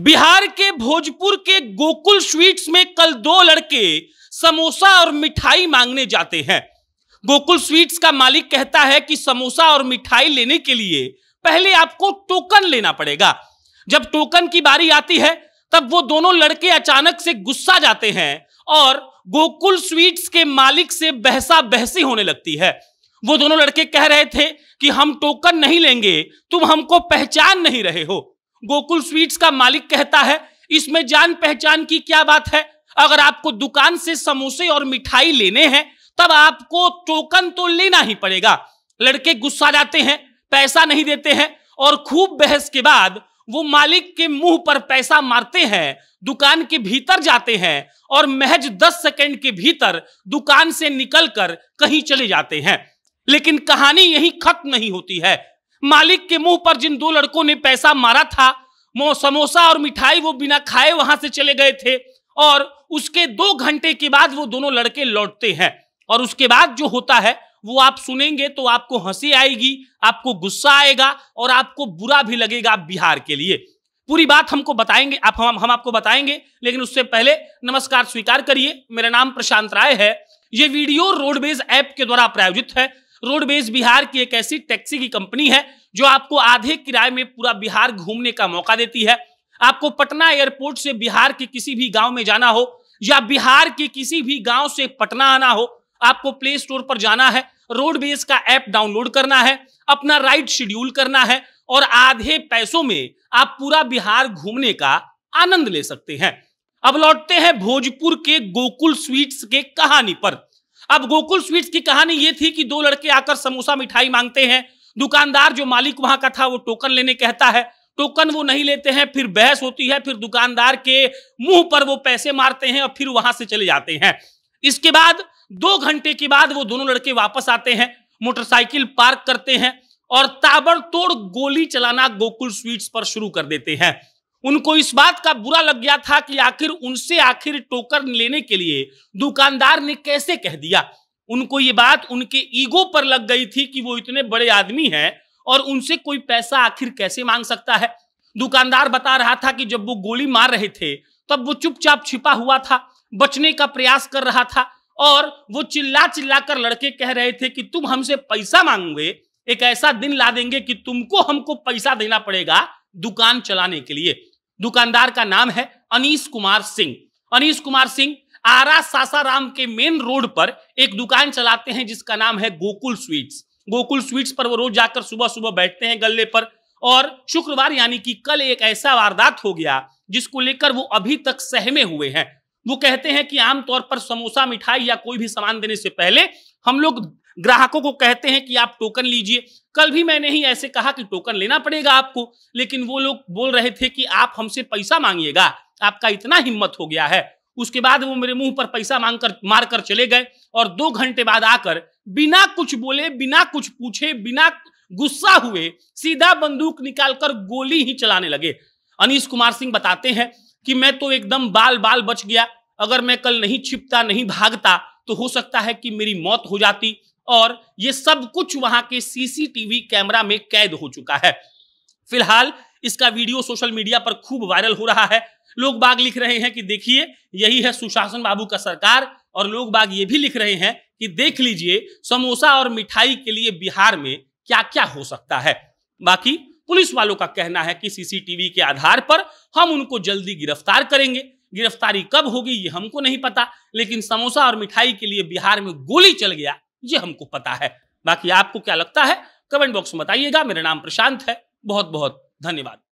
बिहार के भोजपुर के गोकुल स्वीट्स में कल दो लड़के समोसा और मिठाई मांगने जाते हैं गोकुल स्वीट्स का मालिक कहता है कि समोसा और मिठाई लेने के लिए पहले आपको टोकन लेना पड़ेगा जब टोकन की बारी आती है तब वो दोनों लड़के अचानक से गुस्सा जाते हैं और गोकुल स्वीट्स के मालिक से बहसा बहसी होने लगती है वो दोनों लड़के कह रहे थे कि हम टोकन नहीं लेंगे तुम हमको पहचान नहीं रहे हो गोकुल स्वीट्स का मालिक कहता है इसमें जान पहचान की क्या बात है अगर आपको दुकान से समोसे और मिठाई लेने हैं तब आपको टोकन तो लेना ही पड़ेगा लड़के गुस्सा जाते हैं पैसा नहीं देते हैं और खूब बहस के बाद वो मालिक के मुंह पर पैसा मारते हैं दुकान के भीतर जाते हैं और महज दस सेकंड के भीतर दुकान से निकलकर कहीं चले जाते हैं लेकिन कहानी यही खत्म नहीं होती है मालिक के मुंह पर जिन दो लड़कों ने पैसा मारा था वो समोसा और मिठाई वो बिना खाए वहां से चले गए थे और उसके दो घंटे के बाद वो दोनों लड़के लौटते हैं और उसके बाद जो होता है वो आप सुनेंगे तो आपको हंसी आएगी आपको गुस्सा आएगा और आपको बुरा भी लगेगा बिहार के लिए पूरी बात हमको बताएंगे आप हम हम आपको बताएंगे लेकिन उससे पहले नमस्कार स्वीकार करिए मेरा नाम प्रशांत राय है ये वीडियो रोडवेज ऐप के द्वारा प्रायोजित है रोडवेज बिहार की एक ऐसी टैक्सी की कंपनी है जो आपको आधे किराए में पूरा बिहार घूमने का मौका देती है आपको पटना एयरपोर्ट से बिहार के किसी भी गांव में जाना हो या बिहार के किसी भी गांव से पटना आना हो आपको प्ले स्टोर पर जाना है रोडवेज का ऐप डाउनलोड करना है अपना राइड शेड्यूल करना है और आधे पैसों में आप पूरा बिहार घूमने का आनंद ले सकते हैं अब लौटते हैं भोजपुर के गोकुल स्वीट्स के कहानी पर अब गोकुल स्वीट्स की कहानी ये थी कि दो लड़के आकर समोसा मिठाई मांगते हैं दुकानदार जो मालिक वहां का था वो टोकन लेने कहता है टोकन वो नहीं लेते हैं फिर बहस होती है फिर दुकानदार के मुंह पर वो पैसे मारते हैं और फिर वहां से चले जाते हैं इसके बाद दो घंटे के बाद वो दोनों लड़के वापस आते हैं मोटरसाइकिल पार्क करते हैं और ताबड़तोड़ गोली चलाना गोकुल स्वीट्स पर शुरू कर देते हैं उनको इस बात का बुरा लग गया था कि आखिर उनसे आखिर टोकर लेने के लिए दुकानदार ने कैसे कह दिया उनको ये बात उनके ईगो पर लग गई थी कि वो इतने बड़े आदमी हैं और उनसे कोई पैसा आखिर कैसे मांग सकता है दुकानदार बता रहा था कि जब वो गोली मार रहे थे तब वो चुपचाप छिपा हुआ था बचने का प्रयास कर रहा था और वो चिल्ला चिल्ला कर लड़के कह रहे थे कि तुम हमसे पैसा मांगोगे एक ऐसा दिन ला देंगे कि तुमको हमको पैसा देना पड़ेगा दुकान चलाने के लिए दुकानदार का नाम है अनीस कुमार सिंह अनीस कुमार सिंह आरा सासाराम के मेन रोड पर एक दुकान चलाते हैं जिसका नाम है गोकुल स्वीट्स गोकुल स्वीट्स पर वो रोज जाकर सुबह सुबह बैठते हैं गले पर और शुक्रवार यानी कि कल एक ऐसा वारदात हो गया जिसको लेकर वो अभी तक सहमे हुए हैं वो कहते हैं कि आमतौर पर समोसा मिठाई या कोई भी सामान देने से पहले हम लोग ग्राहकों को कहते हैं कि आप टोकन लीजिए कल भी मैंने ही ऐसे कहा कि टोकन लेना पड़ेगा आपको लेकिन वो लोग बोल रहे थे कि आप हमसे पैसा मांगिएगा आपका इतना हिम्मत हो गया है उसके बाद वो मेरे मुंह पर पैसा मांग कर मार कर चले गए और दो घंटे बाद आकर बिना कुछ बोले बिना कुछ पूछे बिना गुस्सा हुए सीधा बंदूक निकालकर गोली ही चलाने लगे अनिश कुमार सिंह बताते हैं कि मैं तो एकदम बाल बाल बच गया अगर मैं कल नहीं छिपता नहीं भागता तो हो सकता है कि मेरी मौत हो जाती और ये सब कुछ वहां के सीसीटीवी कैमरा में कैद हो चुका है फिलहाल इसका वीडियो सोशल मीडिया पर खूब वायरल हो रहा है लोग बाग लिख रहे हैं कि देखिए यही है सुशासन बाबू का सरकार और लोग बाग ये भी लिख रहे हैं कि देख लीजिए समोसा और मिठाई के लिए बिहार में क्या क्या हो सकता है बाकी पुलिस वालों का कहना है कि सीसीटीवी के आधार पर हम उनको जल्दी गिरफ्तार करेंगे गिरफ्तारी कब होगी ये हमको नहीं पता लेकिन समोसा और मिठाई के लिए बिहार में गोली चल गया ये हमको पता है बाकी आपको क्या लगता है कमेंट बॉक्स में बताइएगा मेरा नाम प्रशांत है बहुत बहुत धन्यवाद